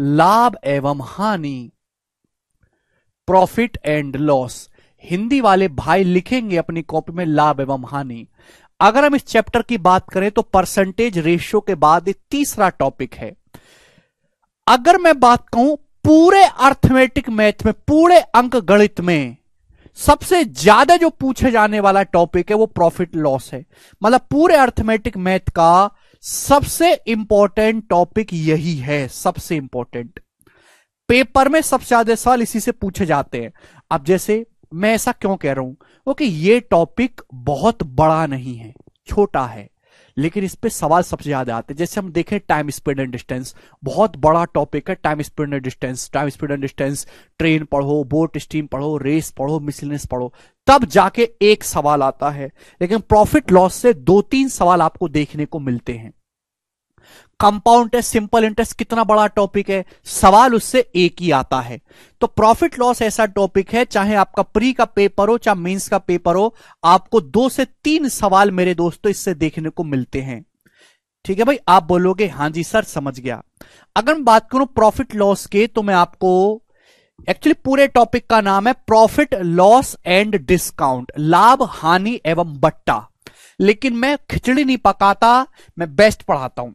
लाभ एवं हानि प्रॉफिट एंड लॉस हिंदी वाले भाई लिखेंगे अपनी कॉपी में लाभ एवं हानि अगर हम इस चैप्टर की बात करें तो परसेंटेज रेशियो के बाद तीसरा टॉपिक है अगर मैं बात कहूं पूरे अर्थमेटिक मैथ में पूरे अंक गणित में सबसे ज्यादा जो पूछे जाने वाला टॉपिक है वो प्रॉफिट लॉस है मतलब पूरे अर्थमेटिक मैथ का सबसे इंपॉर्टेंट टॉपिक यही है सबसे इंपॉर्टेंट पेपर में सबसे ज्यादा सवाल इसी से पूछे जाते हैं अब जैसे मैं ऐसा क्यों कह रहा हूं ओके ये टॉपिक बहुत बड़ा नहीं है छोटा है लेकिन इस पर सवाल सबसे ज्यादा आते हैं जैसे हम देखें टाइम स्पीड एंड डिस्टेंस बहुत बड़ा टॉपिक है time speed and distance time speed and distance train पढ़ो बोट स्टीम पढ़ो रेस पढ़ो मिसलिनस पढ़ो तब जाके एक सवाल आता है लेकिन प्रॉफिट लॉस से दो तीन सवाल आपको देखने को मिलते हैं कंपाउंड टेस्ट सिंपल इंटरेस्ट कितना बड़ा टॉपिक है सवाल उससे एक ही आता है तो प्रॉफिट लॉस ऐसा टॉपिक है चाहे आपका प्री का पेपर हो चाहे मेंस का पेपर हो आपको दो से तीन सवाल मेरे दोस्तों इससे देखने को मिलते हैं ठीक है भाई आप बोलोगे हां जी सर समझ गया अगर मैं बात करूं प्रॉफिट लॉस के तो मैं आपको एक्चुअली पूरे टॉपिक का नाम है प्रॉफिट लॉस एंड डिस्काउंट लाभ हानि एवं बट्टा लेकिन मैं खिचड़ी नहीं पकाता मैं बेस्ट पढ़ाता हूं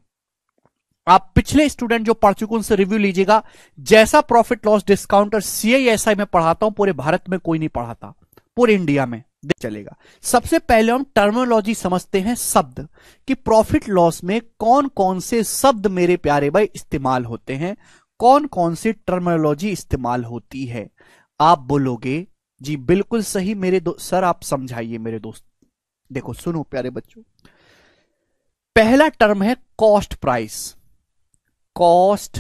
आप पिछले स्टूडेंट जो पढ़ चुके उनसे रिव्यू लीजिएगा जैसा प्रॉफिट लॉस डिस्काउंट और सीआईएसआई में पढ़ाता हूं पूरे भारत में कोई नहीं पढ़ाता पूरे इंडिया में चलेगा सबसे पहले हम टर्मोलॉजी समझते हैं शब्द कि प्रॉफिट लॉस में कौन कौन से शब्द मेरे प्यारे भाई इस्तेमाल होते हैं कौन कौन से टर्मोलॉजी इस्तेमाल होती है आप बोलोगे जी बिल्कुल सही मेरे दोस्त सर आप समझाइए मेरे दोस्त देखो सुनो प्यारे बच्चों पहला टर्म है cost price cost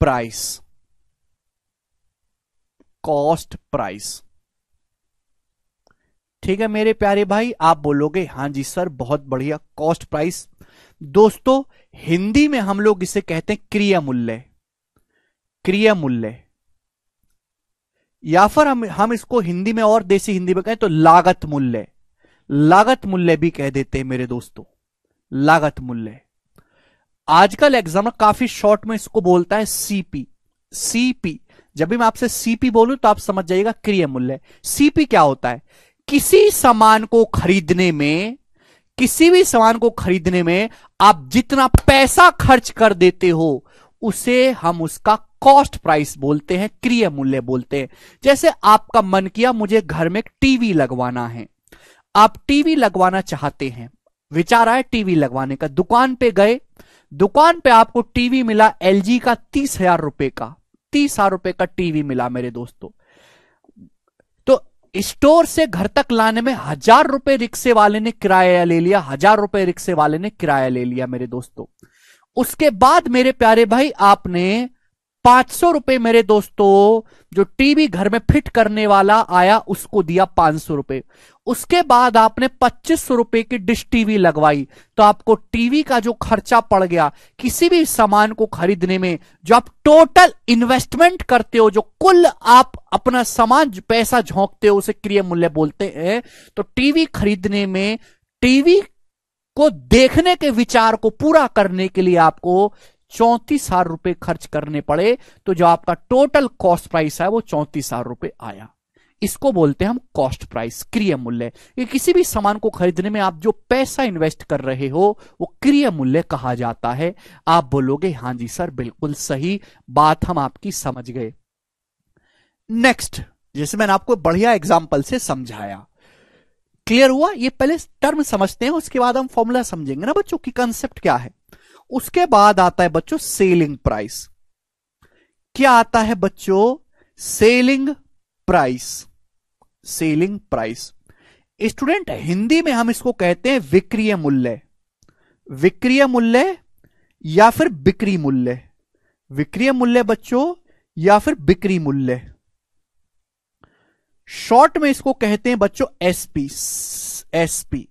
price cost price ठीक है मेरे प्यारे भाई आप बोलोगे हाँ जी सर बहुत बढ़िया कॉस्ट प्राइस दोस्तों हिंदी में हम लोग इसे कहते हैं क्रिया मूल्य क्रिया मूल्य या फिर हम हम इसको हिंदी में और देसी हिंदी में कहें तो लागत मूल्य लागत मूल्य भी कह देते हैं मेरे दोस्तों लागत मूल्य आजकल एग्जाम काफी शॉर्ट में इसको बोलता है सीपी सीपी जब भी मैं आपसे सीपी बोलू तो आप समझ जाइएगा क्रिय मूल्य सीपी क्या होता है किसी सामान को खरीदने में किसी भी सामान को खरीदने में आप जितना पैसा खर्च कर देते हो उसे हम उसका कॉस्ट प्राइस बोलते हैं क्रिय मूल्य बोलते हैं जैसे आपका मन किया मुझे घर में टीवी लगवाना है आप टीवी लगवाना चाहते हैं विचार आए टीवी लगवाने का दुकान पे गए दुकान पे आपको टीवी मिला एलजी का तीस हजार रुपए का तीस हजार रुपए का टीवी मिला मेरे दोस्तों तो स्टोर से घर तक लाने में हजार रुपए रिक्शे वाले ने किराया ले लिया हजार रुपए रिक्शे वाले ने किराया ले लिया मेरे दोस्तों उसके बाद मेरे प्यारे भाई आपने पांच सौ रुपए मेरे दोस्तों जो टीवी घर में फिट करने वाला आया उसको दिया पांच सौ रुपए उसके बाद आपने पच्चीस सौ रुपए की डिश टीवी लगवाई तो आपको टीवी का जो खर्चा पड़ गया किसी भी सामान को खरीदने में जो आप टोटल इन्वेस्टमेंट करते हो जो कुल आप अपना सामान पैसा झोंकते हो उसे क्रिय मूल्य बोलते हैं तो टीवी खरीदने में टीवी को देखने के विचार को पूरा करने के लिए आपको चौंतीस हजार रुपए खर्च करने पड़े तो जो आपका टोटल कॉस्ट प्राइस है वो चौंतीस हजार रुपए आया इसको बोलते हैं हम कॉस्ट प्राइस क्रिय मूल्य किसी भी सामान को खरीदने में आप जो पैसा इन्वेस्ट कर रहे हो वो क्रिय मूल्य कहा जाता है आप बोलोगे हां जी सर बिल्कुल सही बात हम आपकी समझ गए नेक्स्ट जैसे मैंने आपको बढ़िया एग्जाम्पल से समझाया क्लियर हुआ ये पहले टर्म समझते हैं उसके बाद हम फॉर्मूला समझेंगे ना बच्चों की कंसेप्ट क्या है उसके बाद आता है बच्चों सेलिंग प्राइस क्या आता है बच्चों selling price selling price student Hindi में हम इसको कहते हैं विक्रीय मूल्य विक्रीय मूल्य या फिर बिक्री मूल्य विक्रिय मूल्य बच्चों या फिर बिक्री मूल्य शॉर्ट में इसको कहते हैं बच्चों एसपी एसपी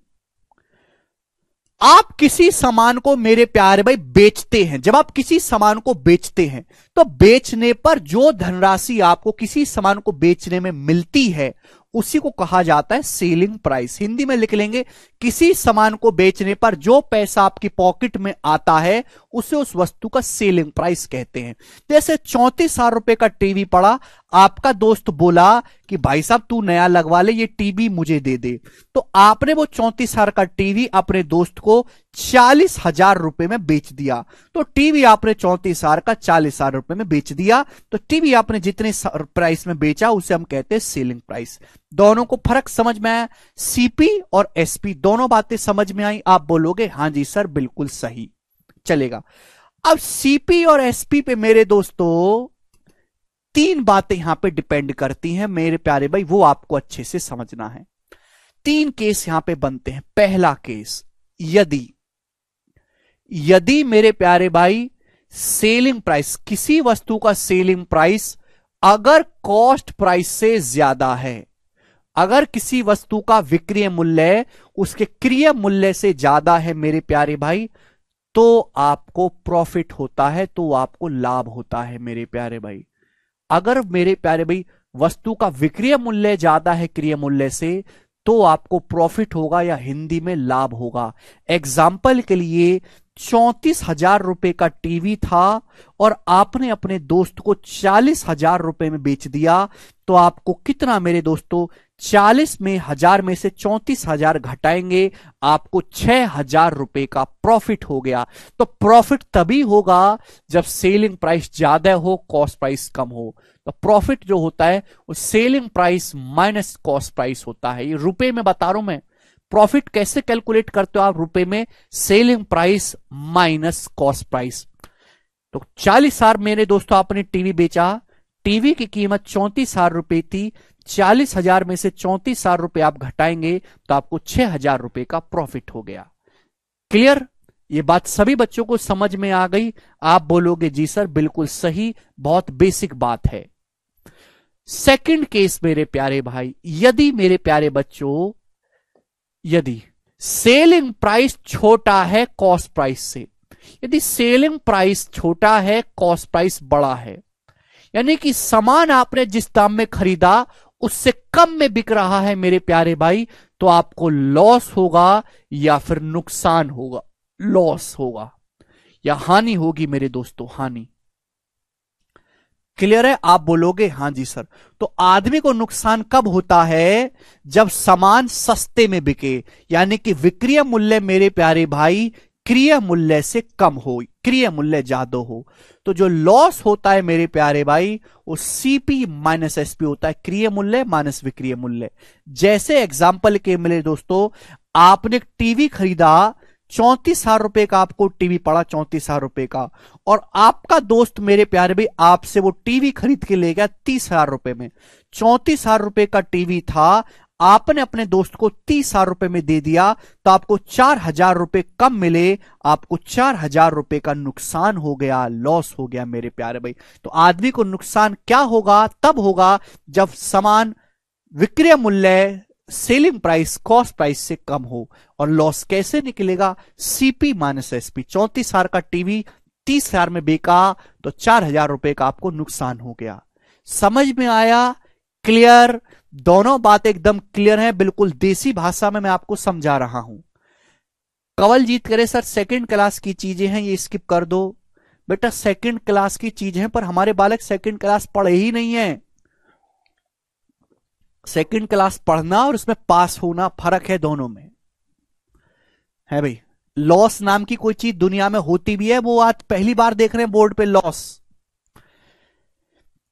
आप किसी सामान को मेरे प्यारे भाई बेचते हैं जब आप किसी सामान को बेचते हैं तो बेचने पर जो धनराशि आपको किसी सामान को बेचने में मिलती है उसी को कहा जाता है सेलिंग प्राइस हिंदी में लिख लेंगे किसी सामान को बेचने पर जो पैसा आपकी पॉकेट में आता है उसे उस वस्तु का सेलिंग प्राइस कहते हैं जैसे चौंतीस हजार रुपए का टीवी पड़ा आपका दोस्त बोला कि भाई साहब तू नया लगवा ले ये टीवी मुझे दे दे तो आपने वो चौंतीस हजार का टीवी अपने दोस्त को चालीस हजार रुपए में बेच दिया तो टीवी आपने चौंतीस हजार का चालीस हजार रुपए में बेच दिया तो टीवी आपने जितने प्राइस में बेचा उसे हम कहते हैं सेलिंग प्राइस दोनों को फर्क समझ में आया सीपी और एसपी दोनों बातें समझ में आई आप बोलोगे हाँ जी सर बिल्कुल सही चलेगा अब सीपी और एसपी पे मेरे दोस्तों तीन बातें यहां पे डिपेंड करती हैं मेरे प्यारे भाई वो आपको अच्छे से समझना है तीन केस यहां पे बनते हैं पहला केस यदि यदि मेरे प्यारे भाई सेलिंग प्राइस किसी वस्तु का सेलिंग प्राइस अगर कॉस्ट प्राइस से ज्यादा है अगर किसी वस्तु का विक्रिय मूल्य उसके क्रिय मूल्य से ज्यादा है मेरे प्यारे भाई तो आपको प्रॉफिट होता है तो आपको लाभ होता है मेरे प्यारे भाई अगर मेरे प्यारे भाई वस्तु का विक्रिय मूल्य ज्यादा है क्रिय मूल्य से तो आपको प्रॉफिट होगा या हिंदी में लाभ होगा एग्जाम्पल के लिए चौतीस हजार रुपए का टीवी था और आपने अपने दोस्त को चालीस हजार रुपए में बेच दिया तो आपको कितना मेरे दोस्तों चालीस में हजार में से चौंतीस हजार घटाएंगे आपको छह हजार रुपए का प्रॉफिट हो गया तो प्रॉफिट तभी होगा जब सेलिंग प्राइस ज्यादा हो कॉस्ट प्राइस कम हो तो प्रॉफिट जो होता है वो selling price minus cost price होता है ये रुपए में बता रहा हूं मैं प्रॉफिट कैसे कैलकुलेट करते हो आप रुपए में selling price minus cost price तो चालीस हजार मेरे दोस्तों आपने टीवी बेचा टीवी की कीमत चौंतीस हजार रुपए थी चालीस हजार में से चौंतीस हजार रुपए आप घटाएंगे तो आपको छह हजार रुपए का प्रॉफिट हो गया क्लियर ये बात सभी बच्चों को समझ में आ गई आप बोलोगे जी सर बिल्कुल सही बहुत बेसिक बात है सेकंड केस मेरे प्यारे भाई यदि मेरे प्यारे बच्चों यदि सेलिंग प्राइस छोटा है कॉस्ट प्राइस से यदि सेलिंग प्राइस छोटा है कॉस्ट प्राइस बड़ा है यानी कि सामान आपने जिस दाम में खरीदा उससे कम में बिक रहा है मेरे प्यारे भाई तो आपको लॉस होगा या फिर नुकसान होगा लॉस होगा या हानि होगी मेरे दोस्तों हानि क्लियर है आप बोलोगे हाँ जी सर तो आदमी को नुकसान कब होता है जब सामान सस्ते में बिके यानी कि विक्रिय मूल्य मेरे प्यारे भाई क्रिय मूल्य से कम हो क्रिय मूल्य ज्यादा हो तो जो लॉस होता है मेरे प्यारे भाई वो सीपी माइनस एसपी होता है क्रिय मूल्य माइनस विक्रिय मूल्य जैसे एग्जाम्पल के मिले दोस्तों आपने टीवी खरीदा चौंतीस हजार रुपए का आपको टीवी पड़ा चौंतीस हजार रुपए का और आपका दोस्त मेरे प्यारे भाई आपसे वो टीवी खरीद के ले गया तीस हजार रुपए में चौंतीस हजार रुपए का टीवी था आपने अपने दोस्त को तीस हजार रुपए में दे दिया तो आपको चार हजार रुपए कम मिले आपको चार हजार रुपए का नुकसान हो गया लॉस हो गया मेरे प्यारे भाई तो आदमी को नुकसान क्या होगा तब होगा जब समान विक्रय मूल्य सेलिंग प्राइस कॉस्ट प्राइस से कम हो और लॉस कैसे निकलेगा सीपी माइनस एसपी चौंतीस हजार का टीवी तीस हजार में बेका तो चार हजार रुपए का आपको नुकसान हो गया समझ में आया क्लियर दोनों बात एकदम क्लियर है बिल्कुल देसी भाषा में मैं आपको समझा रहा हूं कवल जीत करे सर सेकंड क्लास की चीजें हैं ये स्किप कर दो बेटा सेकंड क्लास की चीज है पर हमारे बालक सेकंड क्लास पढ़े ही नहीं है सेकंड क्लास पढ़ना और उसमें पास होना फर्क है दोनों में है भाई लॉस नाम की कोई चीज दुनिया में होती भी है वो आज पहली बार देख रहे हैं बोर्ड पे लॉस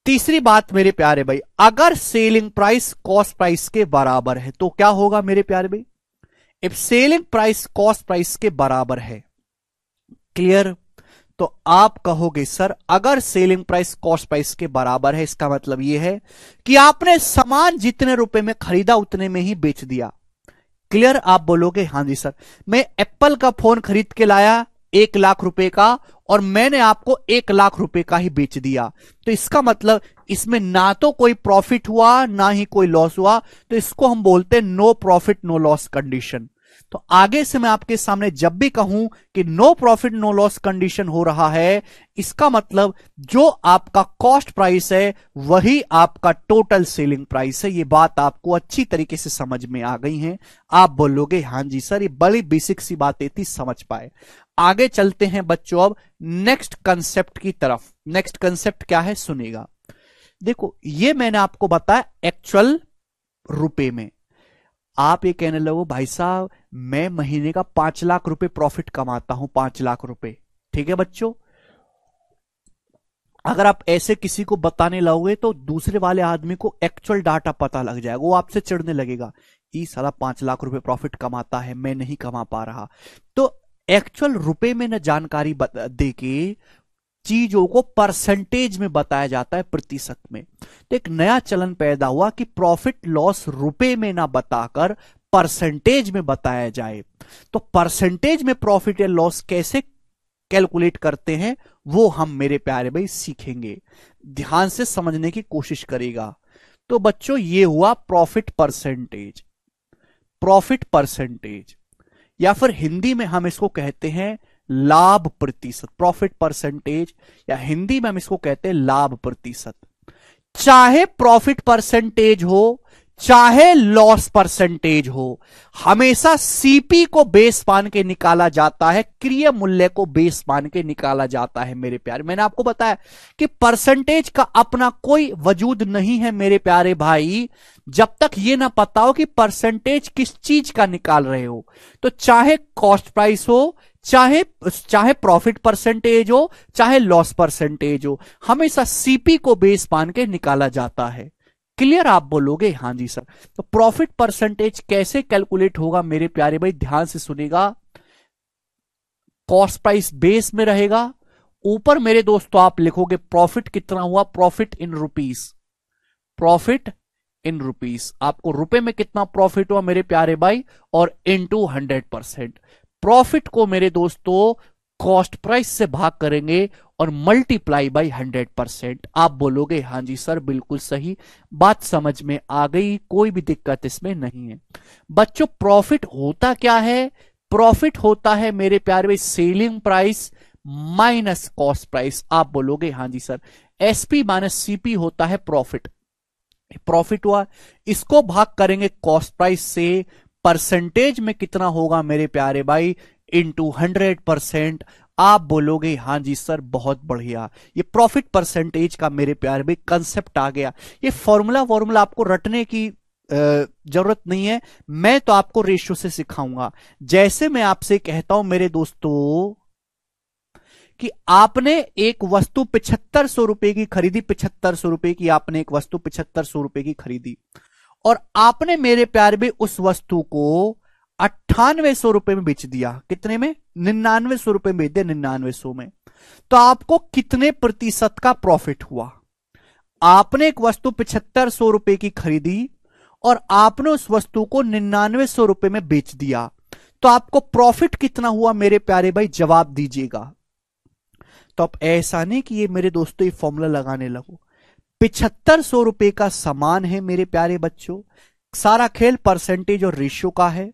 तीसरी बात मेरे प्यारे भाई अगर सेलिंग प्राइस कॉस्ट प्राइस के बराबर है तो क्या होगा मेरे प्यारे भाई if selling price cost price के बराबर है क्लियर तो आप कहोगे सर अगर सेलिंग प्राइस कॉस्ट प्राइस के बराबर है इसका मतलब यह है कि आपने सामान जितने रुपए में खरीदा उतने में ही बेच दिया क्लियर आप बोलोगे हां जी सर मैं एप्पल का फोन खरीद के लाया एक लाख रुपए का और मैंने आपको एक लाख रुपए का ही बेच दिया तो इसका मतलब इसमें ना तो कोई प्रॉफिट हुआ ना ही कोई लॉस हुआ तो इसको हम बोलते हैं no profit no loss condition तो आगे से मैं आपके सामने जब भी कहूं कि no profit no loss condition हो रहा है इसका मतलब जो आपका कॉस्ट प्राइस है वही आपका टोटल सेलिंग प्राइस है ये बात आपको अच्छी तरीके से समझ में आ गई है आप बोलोगे हां जी सर ये बड़ी बेसिक सी बातें थी समझ पाए आगे चलते हैं बच्चों अब नेक्स्ट कंसेप्ट की तरफ नेक्स्ट कंसेप्ट क्या है सुनेगा देखो ये मैंने आपको बताया एक्चुअल रुपए में आप ये कहने लगो भाई साहब मैं महीने का पांच लाख रुपए प्रॉफिट कमाता हूं पांच लाख रुपए ठीक है बच्चों अगर आप ऐसे किसी को बताने लगोगे तो दूसरे वाले आदमी को एक्चुअल डाटा पता लग जाएगा वो आपसे चिड़ने लगेगा ई साला पांच लाख रुपए प्रॉफिट कमाता है मैं नहीं कमा पा रहा तो एक्चुअल रुपए में ना जानकारी दे के चीजों को परसेंटेज में बताया जाता है प्रतिशत में तो एक नया चलन पैदा हुआ कि प्रॉफिट लॉस रुपए में ना बताकर परसेंटेज में बताया जाए तो परसेंटेज में प्रॉफिट या लॉस कैसे कैलकुलेट करते हैं वो हम मेरे प्यारे भाई सीखेंगे ध्यान से समझने की कोशिश करेगा तो बच्चों ये हुआ प्रॉफिट परसेंटेज प्रॉफिट परसेंटेज या फिर हिंदी में हम इसको कहते हैं लाभ प्रतिशत प्रॉफिट परसेंटेज या हिंदी में हम इसको कहते हैं लाभ प्रतिशत चाहे प्रॉफिट परसेंटेज हो चाहे लॉस परसेंटेज हो हमेशा सीपी को बेस मान के निकाला जाता है क्रिय मूल्य को बेस मान के निकाला जाता है मेरे प्यारे मैंने आपको बताया कि परसेंटेज का अपना कोई वजूद नहीं है मेरे प्यारे भाई जब तक ये ना पता हो कि परसेंटेज किस चीज का निकाल रहे हो तो चाहे कॉस्ट प्राइस हो चाहे चाहे प्रॉफिट परसेंटेज हो चाहे लॉस परसेंटेज हो हमेशा सीपी को बेस मान के निकाला जाता है क्लियर आप बोलोगे हाँ जी सर तो प्रॉफिट परसेंटेज कैसे कैलकुलेट होगा मेरे प्यारे भाई ध्यान से सुनेगा कॉस्ट प्राइस बेस में रहेगा ऊपर मेरे दोस्तों आप लिखोगे प्रॉफिट कितना हुआ profit in rupees profit in rupees आपको रुपए में कितना प्रॉफिट हुआ मेरे प्यारे भाई और इनटू हंड्रेड परसेंट प्रॉफिट को मेरे दोस्तों कॉस्ट प्राइस से भाग करेंगे और मल्टीप्लाई बाई हंड्रेड परसेंट आप बोलोगे हाँ जी सर बिल्कुल सही बात समझ में आ गई कोई भी दिक्कत इसमें नहीं है बच्चों प्रॉफिट होता क्या है प्रॉफिट होता है मेरे प्यारे भाई selling price minus cost price आप बोलोगे हाँ जी सर एसपी माइनस सीपी होता है प्रॉफिट प्रॉफिट हुआ इसको भाग करेंगे कॉस्ट प्राइस से परसेंटेज में कितना होगा मेरे प्यारे भाई इंटू हंड्रेड परसेंट आप बोलोगे हाँ जी सर बहुत बढ़िया ये प्रॉफिट परसेंटेज का मेरे प्यारे भाई कंसेप्ट आ गया ये फॉर्मूला वॉर्मूला आपको रटने की जरूरत नहीं है मैं तो आपको रेशियो से सिखाऊंगा जैसे मैं आपसे कहता हूं मेरे दोस्तों कि आपने एक वस्तु पिछहत्तर सौ रुपए की खरीदी पिछहत्तर सौ रुपए की आपने एक वस्तु पिछहत्तर सौ रुपए की खरीदी और आपने मेरे प्यार भी उस वस्तु को अट्ठानवे सौ रुपए में बेच दिया कितने में निन्यानवे सौ रुपए में बेच दिया निन्यानवे सौ में तो आपको कितने प्रतिशत का प्रॉफिट हुआ आपने एक वस्तु पिछहत्तर सौ रुपए की खरीदी और आपने उस वस्तु को निन्यानवे सौ रुपए में बेच दिया तो आपको प्रॉफिट कितना हुआ मेरे प्यारे भाई जवाब दीजिएगा तो आप ऐसा नहीं कि ये मेरे दोस्तों ये फॉर्मूला लगाने लगो पिछहत्तर सौ रुपए का सामान है मेरे प्यारे बच्चों सारा खेल परसेंटेज और रेशियो का है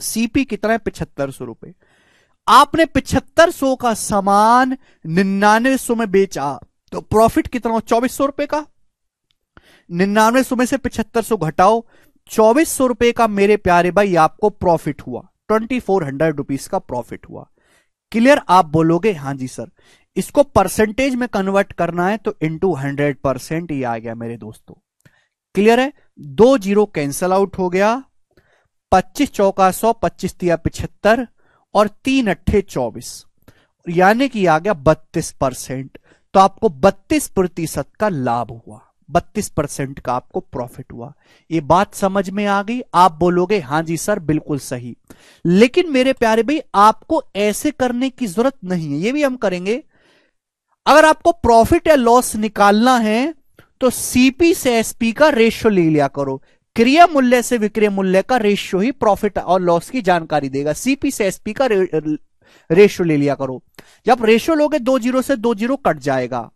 सीपी कितना है पिछहत्तर सौ रुपए आपने पिछहत्तर सौ का सामान निन्यानवे सौ में बेचा तो प्रॉफिट कितना हो चौबीस सौ रुपए का निन्यानवे सौ में से पिछहत्तर सौ घटाओ चौबीस सौ रुपए का मेरे प्यारे भाई आपको प्रॉफिट हुआ ट्वेंटी फोर हंड्रेड रुपीज का प्रॉफिट हुआ क्लियर आप बोलोगे हाँ जी सर इसको परसेंटेज में कन्वर्ट करना है तो इनटू हंड्रेड परसेंट ये आ गया मेरे दोस्तों क्लियर है दो जीरो कैंसल आउट हो गया पच्चीस चौका सौ पच्चीस तिया पिछहत्तर और तीन अट्ठे चौबीस यानी कि आ गया बत्तीस परसेंट तो आपको बत्तीस प्रतिशत का लाभ हुआ बत्तीस परसेंट का आपको प्रॉफिट हुआ ये बात समझ में आ गई आप बोलोगे हाँ जी सर बिल्कुल सही लेकिन मेरे प्यारे भाई आपको ऐसे करने की जरूरत नहीं है ये भी हम करेंगे अगर आपको प्रॉफिट या लॉस निकालना है तो सीपी से एसपी का रेशियो ले लिया करो क्रिया मूल्य से विक्रय मूल्य का रेशियो ही प्रॉफिट और लॉस की जानकारी देगा सीपी से एसपी का रेशियो ले लिया करो जब रेशियो लोगे दो जीरो से दो जीरो कट जाएगा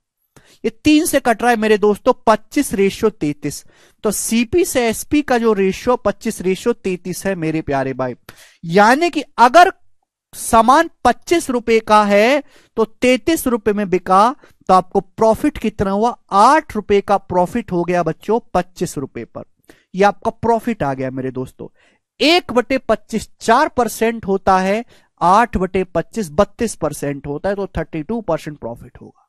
ये तीन से कट रहा है मेरे दोस्तों पच्चीस रेशियो तेतीस तो सीपी से एसपी का जो रेशियो पच्चीस रेशियो तेतीस है मेरे प्यारे भाई यानी कि अगर सामान पच्चीस रुपए का है तो तैतीस रुपए में बिका तो आपको प्रॉफिट कितना हुआ आठ रुपए का प्रॉफिट हो गया बच्चों पच्चीस रुपए पर यह आपका प्रॉफिट आ गया मेरे दोस्तों एक बटे पच्चीस चार परसेंट होता है आठ बटे पच्चीस बत्तीस परसेंट होता है तो थर्टी टू परसेंट प्रॉफिट होगा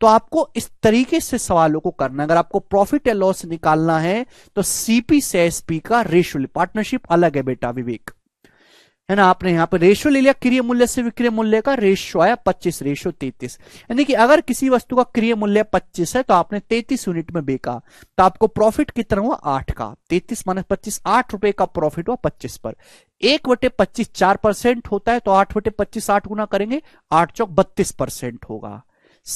तो आपको इस तरीके से सवालों को करना अगर आपको प्रॉफिट या लॉस निकालना है तो सीपी से एसपी का रेशुअल पार्टनरशिप अलग है बेटा विवेक है ना आपने यहाँ पर रेशो ले लिया क्रिय मूल्य से विक्रय मूल्य का रेशो आया पच्चीस रेशो तैतीस यानी कि अगर किसी वस्तु का क्रिय मूल्य पच्चीस है तो आपने तैतीस यूनिट में बेका तो आपको प्रॉफिट कितना हुआ आठ का तैतीस माइनस पच्चीस आठ रुपए का प्रॉफिट हुआ पच्चीस पर एक बटे पच्चीस चार परसेंट होता है तो आठ बटे पच्चीस आठ गुना करेंगे आठ चौक बत्तीस परसेंट होगा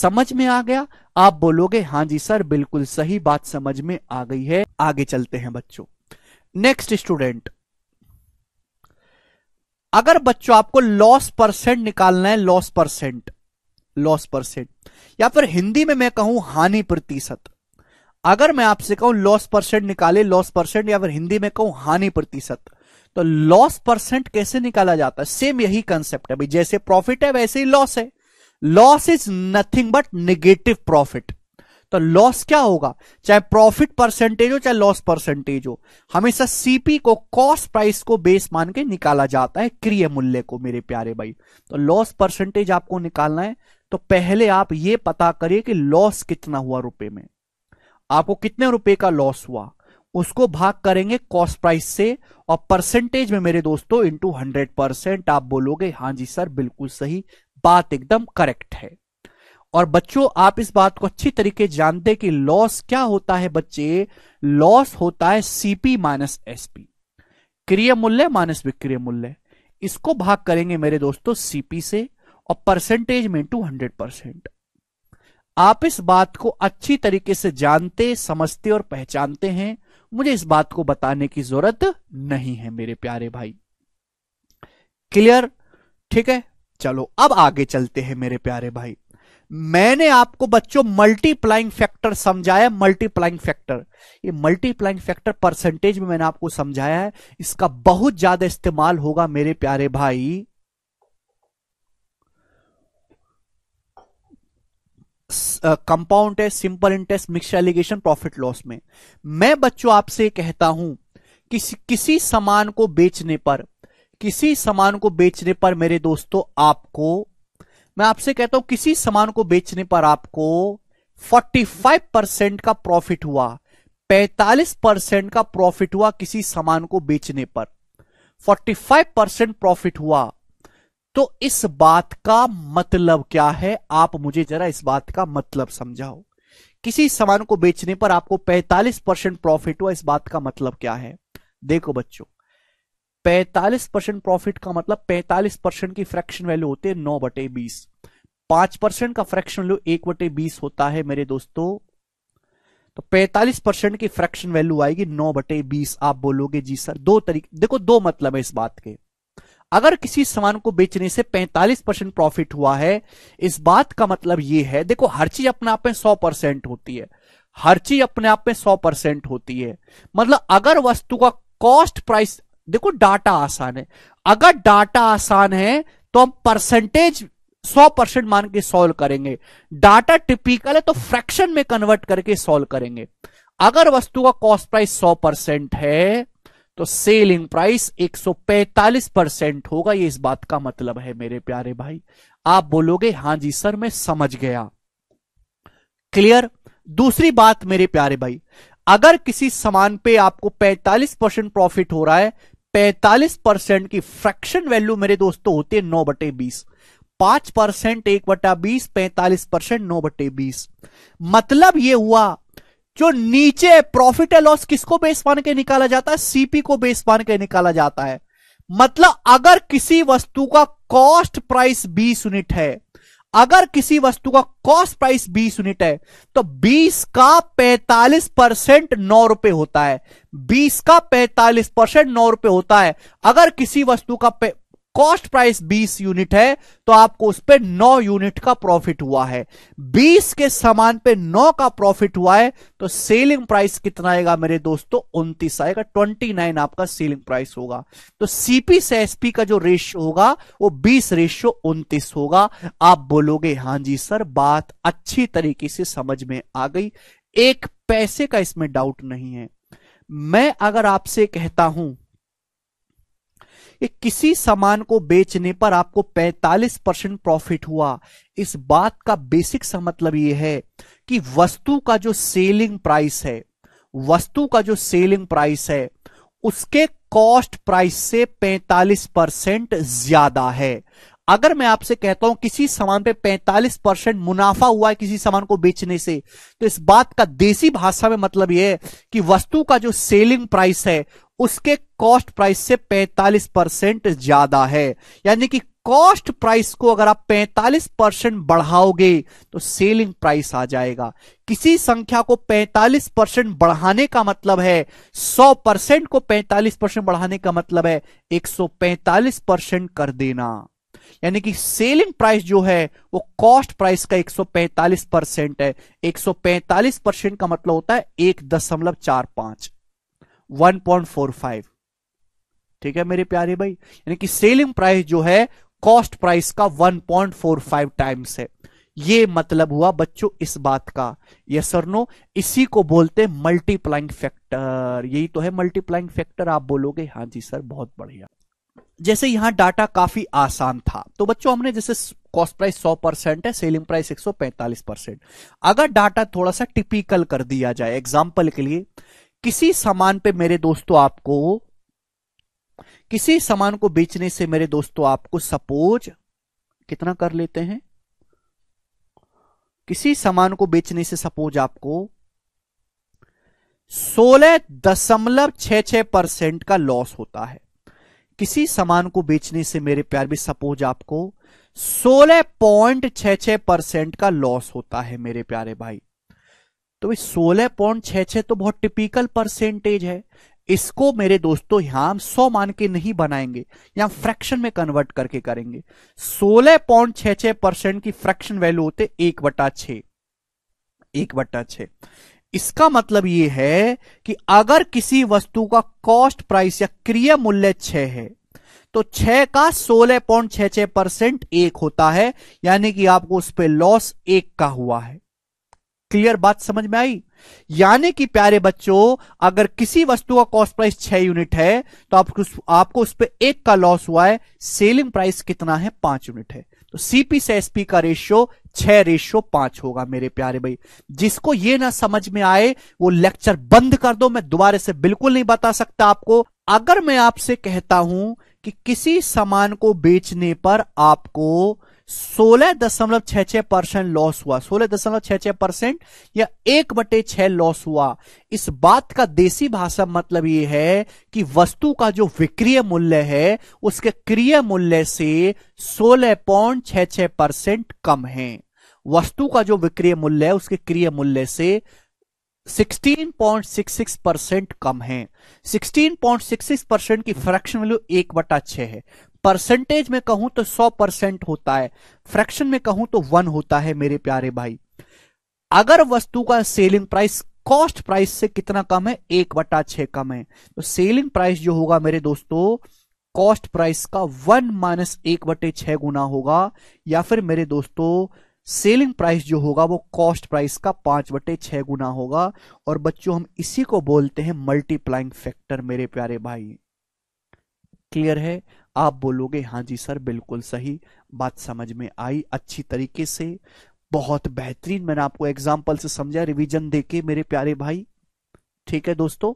समझ में आ गया आप बोलोगे हाँ जी सर बिल्कुल सही बात समझ में आ गई है आगे चलते हैं बच्चों नेक्स्ट स्टूडेंट अगर बच्चों आपको लॉस परसेंट निकालना है लॉस परसेंट लॉस परसेंट या फिर हिंदी में मैं कहूं हानि प्रतिशत अगर मैं आपसे कहूं लॉस परसेंट निकाले लॉस परसेंट या फिर हिंदी में कहूं हानि प्रतिशत तो लॉस परसेंट कैसे निकाला जाता है सेम यही कंसेप्ट है भाई जैसे प्रॉफिट है वैसे ही लॉस है loss is nothing but negative profit तो लॉस क्या होगा चाहे प्रॉफिट परसेंटेज हो चाहे लॉस परसेंटेज हो हमेशा सीपी को कॉस्ट प्राइस को बेस मान के निकाला जाता है क्रिय मूल्य को मेरे प्यारे भाई तो लॉस परसेंटेज आपको निकालना है तो पहले आप ये पता करिए कि लॉस कितना हुआ रुपए में आपको कितने रुपए का लॉस हुआ उसको भाग करेंगे कॉस्ट प्राइस से और परसेंटेज में मेरे दोस्तों इंटू हंड्रेड परसेंट आप बोलोगे हाँ जी सर बिल्कुल सही बात एकदम करेक्ट है और बच्चों आप इस बात को अच्छी तरीके जानते कि लॉस क्या होता है बच्चे लॉस होता है सीपी माइनस एसपी क्रिय मूल्य माइनस विक्रिय मूल्य इसको भाग करेंगे मेरे दोस्तों सीपी से और परसेंटेज में टू हंड्रेड परसेंट आप इस बात को अच्छी तरीके से जानते समझते और पहचानते हैं मुझे इस बात को बताने की जरूरत नहीं है मेरे प्यारे भाई क्लियर ठीक है चलो अब आगे चलते हैं मेरे प्यारे भाई मैंने आपको बच्चों मल्टीप्लाइंग फैक्टर समझाया मल्टीप्लाइंग फैक्टर ये मल्टीप्लाइंग फैक्टर परसेंटेज में मैंने आपको समझाया है इसका बहुत ज्यादा इस्तेमाल होगा मेरे प्यारे भाई compound interest simple interest mix alligation profit loss में मैं बच्चों आपसे कहता हूं किसी किसी सामान को बेचने पर किसी सामान को बेचने पर मेरे दोस्तों आपको मैं आपसे कहता हूं किसी सामान को बेचने पर आपको 45 परसेंट का प्रॉफिट हुआ 45 परसेंट का प्रॉफिट हुआ किसी सामान को बेचने पर 45 परसेंट प्रॉफिट हुआ तो इस बात का मतलब क्या है आप मुझे जरा इस बात का मतलब समझाओ किसी सामान को बेचने पर आपको 45 परसेंट प्रॉफिट हुआ इस बात का मतलब क्या है देखो बच्चों 45 परसेंट प्रॉफिट का मतलब 45 परसेंट की फ्रैक्शन वैल्यू होती है नौ बटे बीस पांच परसेंट का फ्रैक्शन वैल्यू एक बटे बीस होता है मेरे दोस्तों तो 45 परसेंट की फ्रैक्शन वैल्यू आएगी नौ बटे बीस आप बोलोगे जी सर दो तरीके देखो दो मतलब है इस बात के अगर किसी सामान को बेचने से 45 परसेंट प्रॉफिट हुआ है इस बात का मतलब यह है देखो हर चीज अपने आप में 100 परसेंट होती है हर चीज अपने आप में 100 परसेंट होती है मतलब अगर वस्तु का कॉस्ट प्राइस देखो डाटा आसान है अगर डाटा आसान है तो हम परसेंटेज 100 परसेंट मान के सॉल्व करेंगे डाटा टिपिकल है तो फ्रैक्शन में कन्वर्ट करके सॉल्व करेंगे अगर वस्तु का कॉस्ट प्राइस 100 परसेंट है तो सेलिंग प्राइस 145 परसेंट होगा ये इस बात का मतलब है मेरे प्यारे भाई आप बोलोगे हाँ जी सर मैं समझ गया क्लियर दूसरी बात मेरे प्यारे भाई अगर किसी सामान पे आपको 45 परसेंट प्रॉफिट हो रहा है पैतालीस परसेंट की फ्रैक्शन वैल्यू मेरे दोस्तों होती है नौ बटे बीस पांच परसेंट एक बटा बीस पैंतालीस परसेंट नौ बटे बीस मतलब ये हुआ जो नीचे प्रॉफिट एंड लॉस किसको बेस मान के निकाला जाता है सीपी को बेस मान के निकाला जाता है मतलब अगर किसी वस्तु का कॉस्ट प्राइस बीस यूनिट है अगर किसी वस्तु का कॉस्ट प्राइस बीस यूनिट है तो बीस का 45 परसेंट नौ रुपए होता है बीस का 45 परसेंट नौ रुपए होता है अगर किसी वस्तु का कॉस्ट प्राइस 20 यूनिट है तो आपको उस पर 9 यूनिट का प्रॉफिट हुआ है 20 के सामान पे 9 का प्रॉफिट हुआ है तो सेलिंग प्राइस कितना आएगा मेरे दोस्तों उन्तीस आएगा 29 आपका सेलिंग प्राइस होगा तो सीपी से एसपी का जो रेशियो होगा वो 20 रेशियो उन्तीस होगा आप बोलोगे हाँ जी सर बात अच्छी तरीके से समझ में आ गई एक पैसे का इसमें डाउट नहीं है मैं अगर आपसे कहता हूं कि किसी सामान को बेचने पर आपको 45 परसेंट प्रॉफिट हुआ इस बात का बेसिक सा मतलब यह है कि वस्तु का जो सेलिंग प्राइस है वस्तु का जो सेलिंग प्राइस है उसके कॉस्ट प्राइस से 45 परसेंट ज्यादा है अगर मैं आपसे कहता हूं किसी सामान पे 45 परसेंट मुनाफा हुआ है किसी सामान को बेचने से तो इस बात का देसी भाषा में मतलब यह है कि वस्तु का जो सेलिंग प्राइस है उसके कॉस्ट प्राइस से 45 परसेंट ज्यादा है यानी कि कॉस्ट प्राइस को अगर आप 45 परसेंट बढ़ाओगे तो सेलिंग प्राइस आ जाएगा किसी संख्या को 45 परसेंट बढ़ाने का मतलब है 100 परसेंट को 45 परसेंट बढ़ाने का मतलब है 145 परसेंट कर देना यानी कि सेलिंग प्राइस जो है वो कॉस्ट प्राइस का 145 परसेंट है 145 परसेंट का मतलब होता है एक दशमलव चार पांच वन पॉइंट फोर फाइव ठीक है मेरे प्यारे भाई यानी कि सेलिंग प्राइस जो है कॉस्ट प्राइस का 1.45 टाइम्स है ये मतलब हुआ बच्चों इस बात का यस सर नो इसी को बोलते मल्टीप्लाइंग फैक्टर यही तो है मल्टीप्लाइंग फैक्टर आप बोलोगे हाँ जी सर बहुत बढ़िया जैसे यहां डाटा काफी आसान था तो बच्चों हमने जैसे कॉस्ट प्राइस 100 परसेंट है सेलिंग प्राइस 145 परसेंट अगर डाटा थोड़ा सा टिपिकल कर दिया जाए एग्जाम्पल के लिए किसी सामान पे मेरे दोस्तों आपको किसी सामान को बेचने से मेरे दोस्तों आपको सपोज कितना कर लेते हैं किसी सामान को बेचने से सपोज आपको सोलह दशमलव छ परसेंट का लॉस होता है किसी सामान को बेचने से मेरे प्यार भी सपोज आपको सोलह पॉइंट छ छ परसेंट का लॉस होता है मेरे प्यारे भाई तो भाई सोलह पॉइंट छ छ तो बहुत टिपिकल परसेंटेज है इसको मेरे दोस्तों यहां हम सौ मान के नहीं बनाएंगे यहां फ्रैक्शन में कन्वर्ट करके करेंगे सोलह पॉइंट छ छ परसेंट की फ्रैक्शन वैल्यू होते एक बटा छ एक बटा छ इसका मतलब यह है कि अगर किसी वस्तु का कॉस्ट प्राइस या क्रिय मूल्य छह है तो छह का सोलह पॉइंट छह छह परसेंट एक होता है यानी कि आपको उस पर लॉस एक का हुआ है क्लियर बात समझ में आई यानी कि प्यारे बच्चों अगर किसी वस्तु का कॉस्ट प्राइस छह यूनिट है तो आपको आपको उस पर एक का लॉस हुआ है सेलिंग प्राइस कितना है पांच यूनिट है तो सीपी से एसपी का रेशियो छह रेशियो पांच होगा मेरे प्यारे भाई जिसको ये ना समझ में आए वो लेक्चर बंद कर दो मैं दोबारे से बिल्कुल नहीं बता सकता आपको अगर मैं आपसे कहता हूं कि किसी सामान को बेचने पर आपको सोलह दशमलव छह छह परसेंट लॉस हुआ सोलह दशमलव छह छह परसेंट या एक बटे छह लॉस हुआ इस बात का देसी भाषा मतलब यह है कि वस्तु का जो विक्रिय मूल्य है उसके क्रिय मूल्य से सोलह पॉइंट छह छह परसेंट कम है वस्तु का जो विक्रिय मूल्य है उसके क्रिय मूल्य से 16.66 परसेंट कम है 16.66 परसेंट की फ्रैक्शन वैल्यू एक बटा छह है परसेंटेज में कहूं तो सौ परसेंट होता है फ्रैक्शन में कहूं तो वन होता है मेरे प्यारे भाई अगर वस्तु का सेलिंग प्राइस कॉस्ट प्राइस से कितना कम है एक बटा छह कम है तो सेलिंग प्राइस जो होगा मेरे दोस्तों कॉस्ट प्राइस का वन माइनस एक बटे छह गुना होगा या फिर मेरे दोस्तों सेलिंग प्राइस जो होगा वो कॉस्ट प्राइस का पांच बटे छह गुना होगा और बच्चों हम इसी को बोलते हैं मल्टीप्लाइंग फैक्टर मेरे प्यारे भाई क्लियर है आप बोलोगे हाँ जी सर बिल्कुल सही बात समझ में आई अच्छी तरीके से बहुत बेहतरीन मैंने आपको एग्जाम्पल से समझा रिविजन देके मेरे प्यारे भाई ठीक है दोस्तों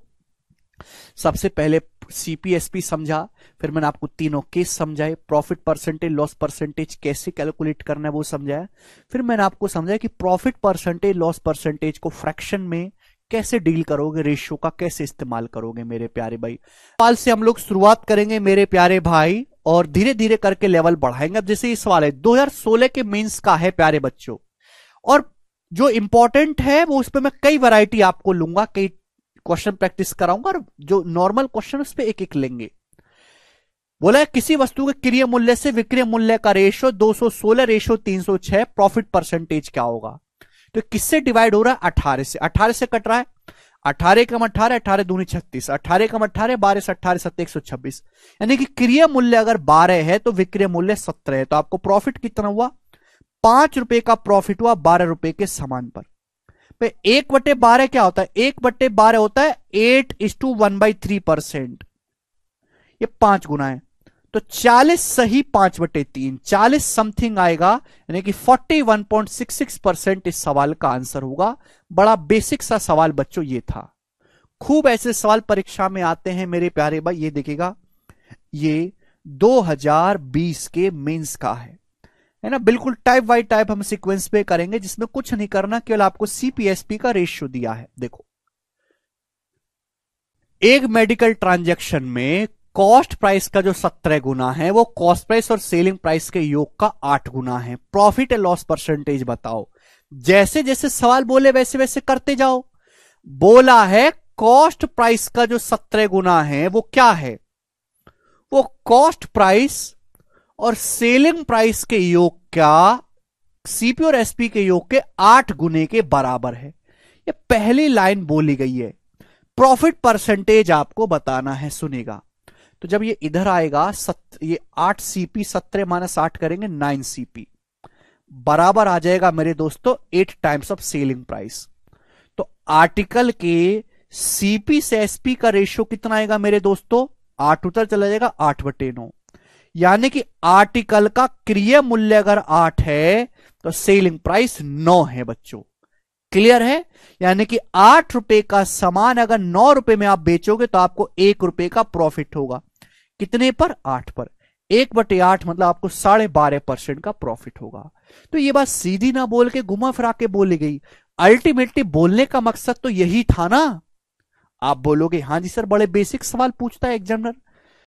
सबसे पहले सीपीएसपी समझा फिर मैंने आपको तीनों केस समझाए प्रॉफिट परसेंटेज लॉस परसेंटेज कैसे कैलकुलेट करना है वो समझाया फिर मैंने आपको समझाया कि प्रॉफिट परसेंटेज लॉस परसेंटेज को फ्रैक्शन में कैसे डील करोगे रेशियो का कैसे इस्तेमाल करोगे मेरे प्यारे भाई सवाल से हम लोग शुरुआत करेंगे मेरे प्यारे भाई और धीरे धीरे करके लेवल बढ़ाएंगे अब जैसे ये सवाल है 2016 के मेंस का है प्यारे बच्चों और जो इंपॉर्टेंट है वो उस पर मैं कई वैरायटी आपको लूंगा कई क्वेश्चन प्रैक्टिस कराऊंगा और जो नॉर्मल क्वेश्चन उस पर एक एक लेंगे बोला है किसी वस्तु के क्रिय मूल्य से विक्रय मूल्य का रेशो 216 रेशो 306 प्रॉफिट परसेंटेज क्या होगा तो किससे डिवाइड हो रहा है अठारह से अठारह से कट रहा है अठारह कम अठारह अठारह दूनी छत्तीस अठारह कम अठारह बारह से अठारह सत्तर एक सौ छब्बीस यानी कि क्रिय मूल्य अगर बारह है तो विक्रय मूल्य सत्रह है तो आपको प्रॉफिट कितना हुआ पांच रुपए का प्रॉफिट हुआ बारह रुपए के सामान पर पे तो एक बटे बारह क्या होता है एक बटे बारह होता है eight is to one by three percent ये पांच गुना है तो 40 सही पांच बटे तीन चालीस समथिंग आएगा यानी कि 41.66 परसेंट इस सवाल का आंसर होगा बड़ा बेसिक सा सवाल बच्चों ये था खूब ऐसे सवाल परीक्षा में आते हैं मेरे प्यारे भाई ये देखेगा ये 2020 के मेंस का है है ना बिल्कुल टाइप बाई टाइप हम सीक्वेंस पे करेंगे जिसमें कुछ नहीं करना केवल आपको सीपीएसपी का रेशियो दिया है देखो एक मेडिकल ट्रांजैक्शन में कॉस्ट प्राइस का जो सत्रह गुना है वो कॉस्ट प्राइस और सेलिंग प्राइस के योग का आठ गुना है प्रॉफिट एंड लॉस परसेंटेज बताओ जैसे जैसे सवाल बोले वैसे वैसे करते जाओ बोला है कॉस्ट प्राइस का जो सत्रह गुना है वो क्या है वो कॉस्ट प्राइस और सेलिंग प्राइस के योग का सीपी और एसपी के योग के आठ गुने के बराबर है ये पहली लाइन बोली गई है प्रॉफिट परसेंटेज आपको बताना है सुनेगा तो जब ये इधर आएगा सत, ये आठ सीपी सत्रह माइनस आठ करेंगे नाइन सीपी बराबर आ जाएगा मेरे दोस्तों eight times of selling price तो आर्टिकल के सीपी से एसपी का रेशियो कितना आएगा मेरे दोस्तों आठ उतर चला जाएगा आठ बटे नौ यानी कि आर्टिकल का क्रिय मूल्य अगर आठ है तो सेलिंग प्राइस नौ है बच्चों क्लियर है यानी कि आठ रुपए का सामान अगर नौ रुपए में आप बेचोगे तो आपको एक रुपए का प्रॉफिट होगा कितने पर आठ पर एक बटे आठ मतलब आपको साढ़े बारह परसेंट का प्रॉफिट होगा तो ये बात सीधी ना बोल के घुमा फिरा के बोली गई अल्टीमेटली बोलने का मकसद तो यही था ना आप बोलोगे हाँ जी सर बड़े बेसिक सवाल पूछता है एग्जामिनर